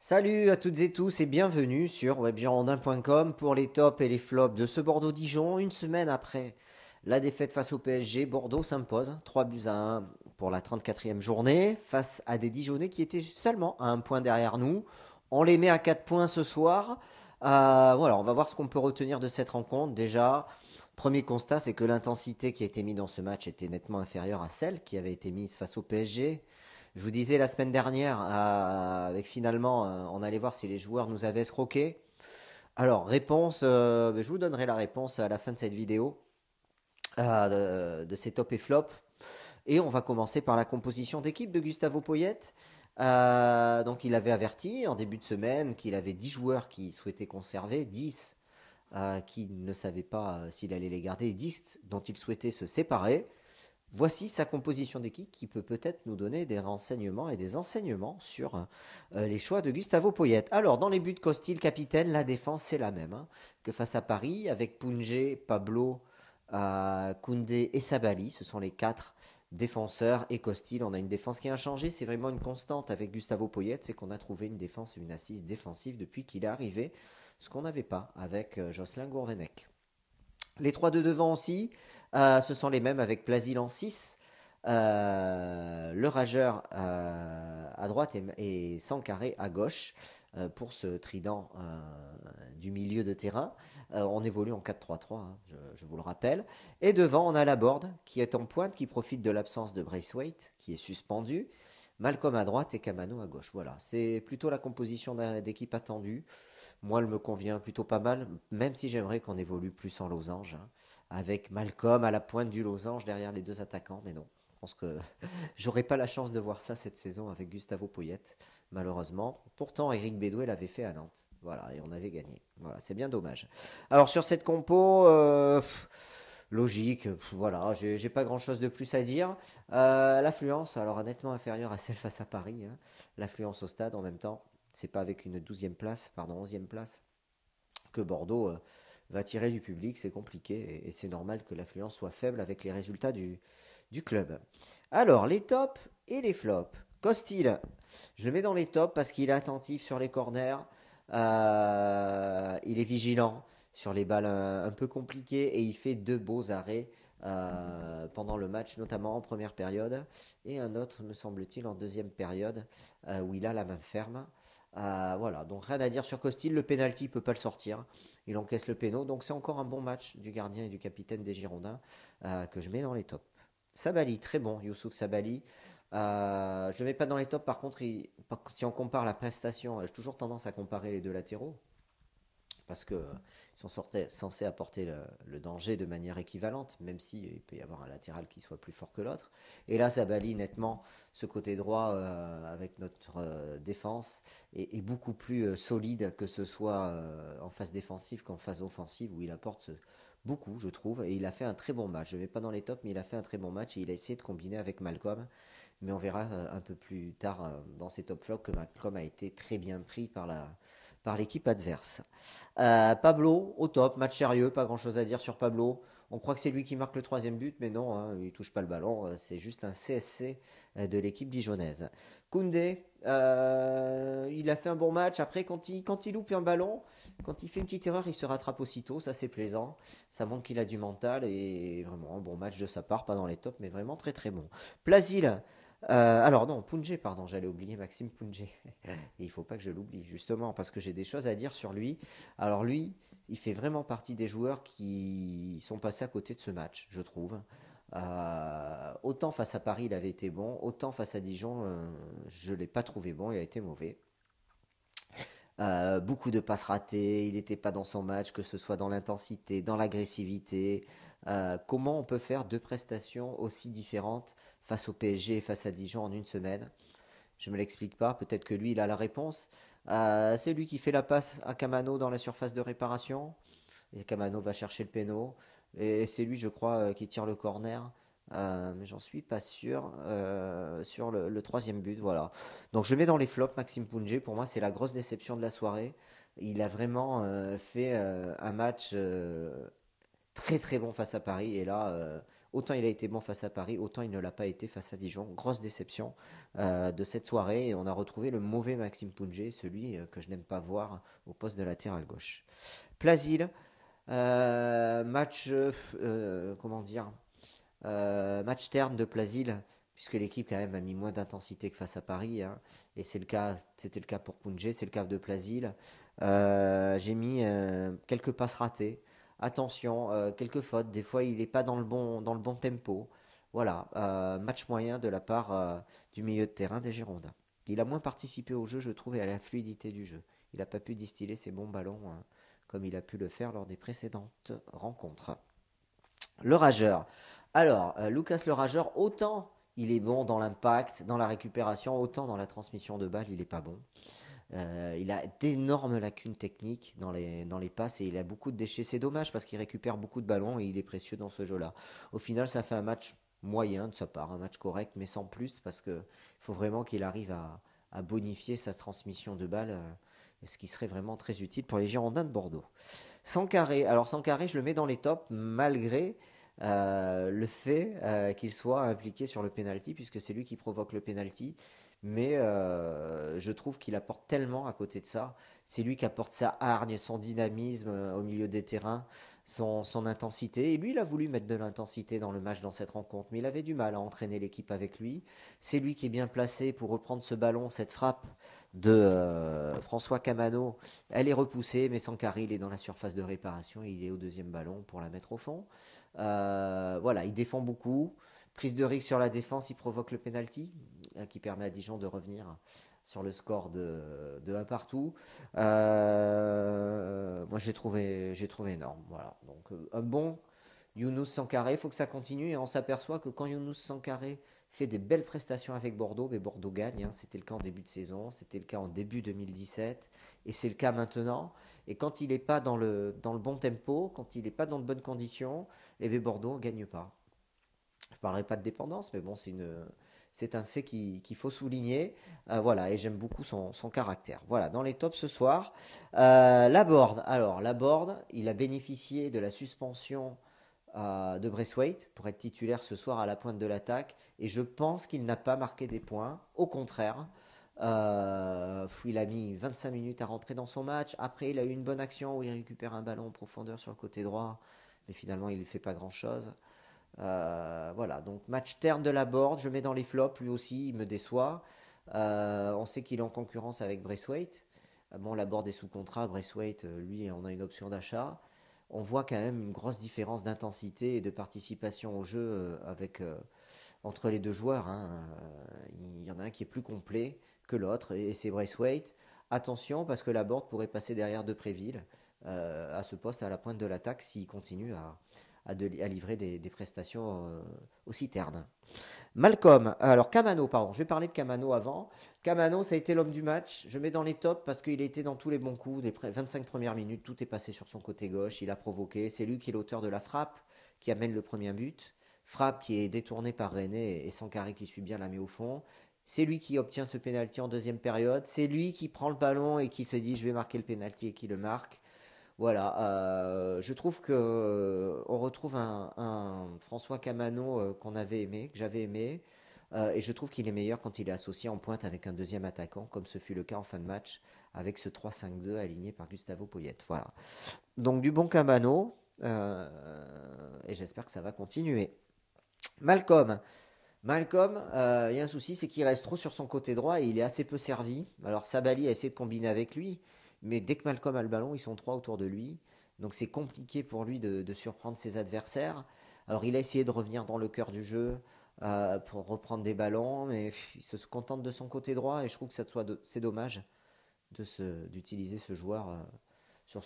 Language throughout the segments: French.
Salut à toutes et tous et bienvenue sur webgirondin.com pour les tops et les flops de ce Bordeaux-Dijon une semaine après la défaite face au PSG. Bordeaux s'impose 3 buts à 1 pour la 34e journée face à des Dijonnais qui étaient seulement à un point derrière nous. On les met à 4 points ce soir. Euh, voilà, on va voir ce qu'on peut retenir de cette rencontre. Déjà, premier constat, c'est que l'intensité qui a été mise dans ce match était nettement inférieure à celle qui avait été mise face au PSG. Je vous disais la semaine dernière, euh, avec finalement, euh, on allait voir si les joueurs nous avaient escroqué. Alors, réponse, euh, ben, je vous donnerai la réponse à la fin de cette vidéo, de, ces top et flop. Et on va commencer par la composition d'équipe de Gustavo Poyet. donc, il avait averti en début de semaine qu'il avait 10 joueurs qui souhaitaient conserver, 10 qui ne savaient pas s'il allait les garder, 10 dont il souhaitait se séparer. Voici sa composition d'équipe qui peut peut-être nous donner des renseignements et des enseignements sur euh, les choix de Gustavo Poyet. Alors, dans les buts, Costil, capitaine, la défense, c'est la même hein, que face à Paris, avec Pungé, Pablo, euh, Koundé et Sabali. Ce sont les quatre défenseurs et Costil. On a une défense qui est inchangée. C'est vraiment une constante avec Gustavo Poyet, c'est qu'on a trouvé une défense, et une assise défensive depuis qu'il est arrivé, ce qu'on n'avait pas avec euh, Jocelyn Gourvenec. Les trois de devant aussi, euh, ce sont les mêmes avec Plasil en 6. Euh, le rageur euh, à droite et, et carré à gauche pour ce trident du milieu de terrain. on évolue en 4-3-3, hein, je, vous le rappelle. Et devant, on a la board qui est en pointe, qui profite de l'absence de Braithwaite, qui est suspendu. Malcolm à droite et Camano à gauche. Voilà, c'est plutôt la composition d'équipe attendue. Moi, elle me convient plutôt pas mal, même si j'aimerais qu'on évolue plus en losange, hein, avec Malcolm à la pointe du losange derrière les deux attaquants, mais non. Je pense que j'aurais pas la chance de voir ça cette saison avec Gustavo Poyette, malheureusement. Pourtant, Eric Bédoué l'avait fait à Nantes. Voilà, et on avait gagné. Voilà, c'est bien dommage. Alors, sur cette compo. Euh, logique. Voilà, j'ai pas grand chose de plus à dire. Euh, l'affluence, alors nettement inférieure à celle face à Paris. Hein. L'affluence au stade en même temps c'est pas avec une douzième place, pardon, 11e place, que Bordeaux euh, va tirer du public. C'est compliqué et, c'est normal que l'affluence soit faible avec les résultats du, club. Alors, les tops et les flops. Costil, je le mets dans les tops parce qu'il est attentif sur les corners, euh, il est vigilant sur les balles un peu compliquées et il fait deux beaux arrêts euh, pendant le match, notamment en première période, et un autre, me semble-t-il, en deuxième période, euh, où il a la main ferme. Euh, voilà, donc rien à dire sur Costil, le penalty ne peut pas le sortir, il encaisse le pénal, donc c'est encore un bon match du gardien et du capitaine des Girondins que je mets dans les tops. Sabali, très bon, Youssouf Sabali. je ne mets pas dans les tops, par contre, si on compare la prestation, j'ai toujours tendance à comparer les deux latéraux, parce qu'ils euh, sont censés apporter le, danger de manière équivalente, même s'il euh, peut y avoir un latéral qui soit plus fort que l'autre. Et là, ça nettement ce côté droit euh, avec notre défense et, beaucoup plus solide que ce soit en phase défensive qu'en phase offensive, où il apporte beaucoup, je trouve, et il a fait un très bon match. Je ne vais pas dans les tops, mais il a fait un très bon match et il a essayé de combiner avec Malcolm. Mais on verra un peu plus tard dans ces top flops que Malcolm a été très bien pris par la par l'équipe adverse. Euh, Pablo, au top, match sérieux, pas grand-chose à dire sur Pablo. On croit que c'est lui qui marque le troisième but, mais non, il hein, il touche pas le ballon, euh, c'est juste un CSC euh, de l'équipe dijonnaise. Koundé, il a fait un bon match. Après, quand il, quand il loupe un ballon, quand il fait une petite erreur, il se rattrape aussitôt. Ça, c'est plaisant. Ça montre qu'il a du mental et vraiment un bon match de sa part. Pas dans les tops, mais vraiment très très bon. Plasil, euh, alors non, Punje, pardon, j'allais oublier Maxime Punje. Il il faut pas que je l'oublie, justement, parce que j'ai des choses à dire sur lui. Alors lui, il fait vraiment partie des joueurs qui sont passés à côté de ce match, je trouve. Euh, autant face à Paris, il avait été bon, autant face à Dijon, euh, je ne l'ai pas trouvé bon, il a été mauvais. Euh, beaucoup de passes ratées, il n'était pas dans son match, que ce soit dans l'intensité, dans l'agressivité. Euh, comment on peut faire deux prestations aussi différentes face au PSG et face à Dijon en une semaine Je ne me l'explique pas, peut-être que lui, il a la réponse. Euh, c'est lui qui fait la passe à Camano dans la surface de réparation. Et Camano va chercher le péno. Et c'est lui, je crois, qui tire le corner. Euh, mais j'en suis pas sûr euh, sur le, troisième but. Voilà. Donc je mets dans les flops Maxime Punje. Pour moi, c'est la grosse déception de la soirée. Il a vraiment euh, fait un match très très bon face à Paris. Et là, autant il a été bon face à Paris, autant il ne l'a pas été face à Dijon. Grosse déception de cette soirée. Et on a retrouvé le mauvais Maxime Pungé, celui que je n'aime pas voir au poste de latéral gauche. Plasil. match, comment dire, euh, match terne de Plasil, puisque l'équipe quand même a mis moins d'intensité que face à Paris. Hein. et c'est le cas, c'était le cas pour Punjé, c'est le cas de Plasil. Euh, j'ai mis euh, quelques passes ratées. Attention, quelques fautes. Des fois, il n'est pas dans le bon, dans le bon tempo. Voilà, match moyen de la part du milieu de terrain des Girondins. Il a moins participé au jeu, je trouve, et à la fluidité du jeu. Il n'a pas pu distiller ses bons ballons hein, comme il a pu le faire lors des précédentes rencontres. Le Rageur. Alors, euh, Lucas Le Rageur, autant il est bon dans l'impact, dans la récupération, autant dans la transmission de balles, il n'est pas bon. Euh, il a d'énormes lacunes techniques dans les, dans les passes et il a beaucoup de déchets. C'est dommage parce qu'il récupère beaucoup de ballons et il est précieux dans ce jeu-là. Au final, ça fait un match moyen de sa part, un match correct, mais sans plus parce qu'il faut vraiment qu'il arrive à, bonifier sa transmission de balles, euh, ce qui serait vraiment très utile pour les Girondins de Bordeaux. Sans carré, alors sans carré, je le mets dans les tops malgré euh, le fait euh, qu'il soit impliqué sur le penalty, puisque c'est lui qui provoque le penalty. Mais euh, je trouve qu'il apporte tellement à côté de ça. C'est lui qui apporte sa hargne, son dynamisme au milieu des terrains, son, son intensité. Et lui, il a voulu mettre de l'intensité dans le match, dans cette rencontre, mais il avait du mal à entraîner l'équipe avec lui. C'est lui qui est bien placé pour reprendre ce ballon, cette frappe de euh, François Camano. Elle est repoussée, mais Sankari, il est dans la surface de réparation il est au deuxième ballon pour la mettre au fond. Euh, voilà, il défend beaucoup. Prise de risque sur la défense, il provoque le penalty euh, qui permet à Dijon de revenir sur le score de, de 1 partout. moi, j'ai trouvé, j'ai trouvé énorme. Voilà, donc un bon Younous Sankaré. Il faut que ça continue et on s'aperçoit que quand Younous Sankaré fait des belles prestations avec Bordeaux, mais Bordeaux gagne. Hein. C'était le cas en début de saison, c'était le cas en début 2017, et c'est le cas maintenant. Et quand il n'est pas dans le, dans le bon tempo, quand il n'est pas dans de bonnes conditions, eh Bordeaux ne gagne pas. Je ne parlerai pas de dépendance, mais bon, c'est une c'est un fait qu'il faut souligner. Euh, voilà, et j'aime beaucoup son, caractère. Voilà, dans les tops ce soir, euh, Laborde. Alors, Laborde, il a bénéficié de la suspension de Braithwaite pour être titulaire ce soir à la pointe de l'attaque. Et je pense qu'il n'a pas marqué des points. Au contraire, euh, il a mis 25 minutes à rentrer dans son match. Après, il a eu une bonne action où il récupère un ballon en profondeur sur le côté droit. Mais finalement, il ne fait pas grand-chose. Euh, voilà, donc match terme de la board. Je mets dans les flops. Lui aussi, il me déçoit. Euh, on sait qu'il est en concurrence avec Braithwaite. Bon, la board est sous contrat. Braithwaite, lui, on a une option d'achat on voit quand même une grosse différence d'intensité et de participation au jeu euh, avec, euh, entre les deux joueurs. Hein. Il y en a un qui est plus complet que l'autre, et c'est Braithwaite. Attention, parce que la board pourrait passer derrière De Préville euh, à ce poste, à la pointe de l'attaque, s'il continue à, à, livrer des, prestations euh, aussi ternes. Malcolm, alors Camano, pardon, je vais parler de Camano avant. Camano, ça a été l'homme du match. Je mets dans les tops parce qu'il a été dans tous les bons coups, des 25 premières minutes, tout est passé sur son côté gauche, il a provoqué. C'est lui qui est l'auteur de la frappe, qui amène le premier but. Frappe qui est détournée par René et carré qui suit bien la met au fond. C'est lui qui obtient ce pénalty en deuxième période. C'est lui qui prend le ballon et qui se dit je vais marquer le pénalty et qui le marque. Voilà, euh, je trouve que euh, on retrouve un, François Camano euh, qu'on avait aimé, que j'avais aimé, et je trouve qu'il est meilleur quand il est associé en pointe avec un deuxième attaquant, comme ce fut le cas en fin de match avec ce 3-5-2 aligné par Gustavo Poyette. Voilà. Donc du bon Camano, et j'espère que ça va continuer. Malcolm, Malcolm, il y a un souci, c'est qu'il reste trop sur son côté droit et il est assez peu servi. Alors Sabali a essayé de combiner avec lui, mais dès que Malcolm a le ballon, ils sont trois autour de lui. Donc c'est compliqué pour lui de, surprendre ses adversaires. Alors il a essayé de revenir dans le cœur du jeu euh, pour reprendre des ballons, mais il se contente de son côté droit et je trouve que c'est dommage d'utiliser ce joueur euh,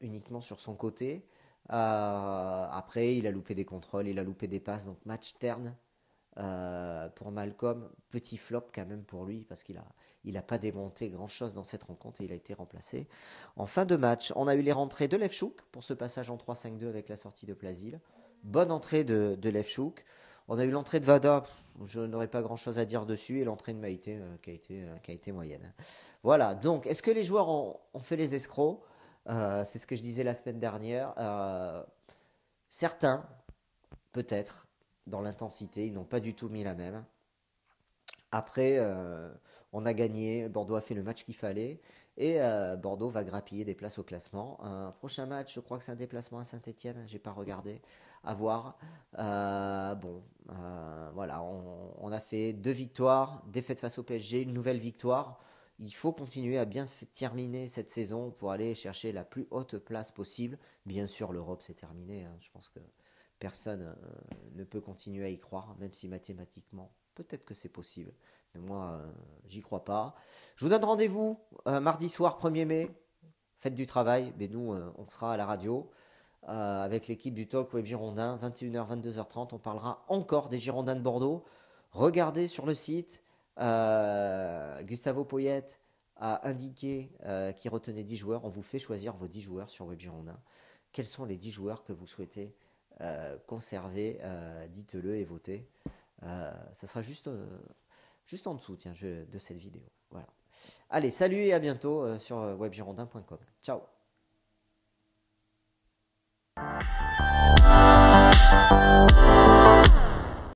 uniquement sur son côté. Euh, après, il a loupé des contrôles, il a loupé des passes, donc match terne euh, pour Malcolm, petit flop quand même pour lui, parce qu'il n'a il a pas démonté grand-chose dans cette rencontre et il a été remplacé. En fin de match, on a eu les rentrées de Levchouk pour ce passage en 3-5-2 avec la sortie de Plasil. Bonne entrée de, de On a eu l'entrée de Vada, je n'aurais pas grand-chose à dire dessus, et l'entrée de Maïté euh, qui, a été, euh, qui a été moyenne. Voilà, donc est-ce que les joueurs ont fait les escrocs C'est ce que je disais la semaine dernière. certains, peut-être dans l'intensité, ils n'ont pas du tout mis la même. Après, euh, on a gagné, Bordeaux a fait le match qu'il fallait, et euh, Bordeaux va grappiller des places au classement. prochain match, je crois que c'est un déplacement à Saint-Etienne, j'ai pas regardé, à voir. Euh, bon, voilà, on, a fait deux victoires, défaite face au PSG, une nouvelle victoire. Il faut continuer à bien terminer cette saison pour aller chercher la plus haute place possible. Bien sûr, l'Europe, s'est terminée, hein, je pense que personne euh, ne peut continuer à y croire, même si mathématiquement, peut-être que c'est possible. Mais moi, euh, j'y crois pas. Je vous donne rendez-vous euh, mardi soir, 1er mai, Faites du travail. Mais nous, on sera à la radio. avec l'équipe du Talk Web Girondin, 21h, 22h30. On parlera encore des Girondins de Bordeaux. Regardez sur le site, Gustavo Poyette a indiqué qu'il retenait 10 joueurs. On vous fait choisir vos 10 joueurs sur Web Girondin. Quels sont les 10 joueurs que vous souhaitez euh, conservez, euh, dites-le et votez. Euh, ça sera juste, juste en dessous tiens, de cette vidéo. Voilà. Allez, salut et à bientôt sur webgirondin.com. Ciao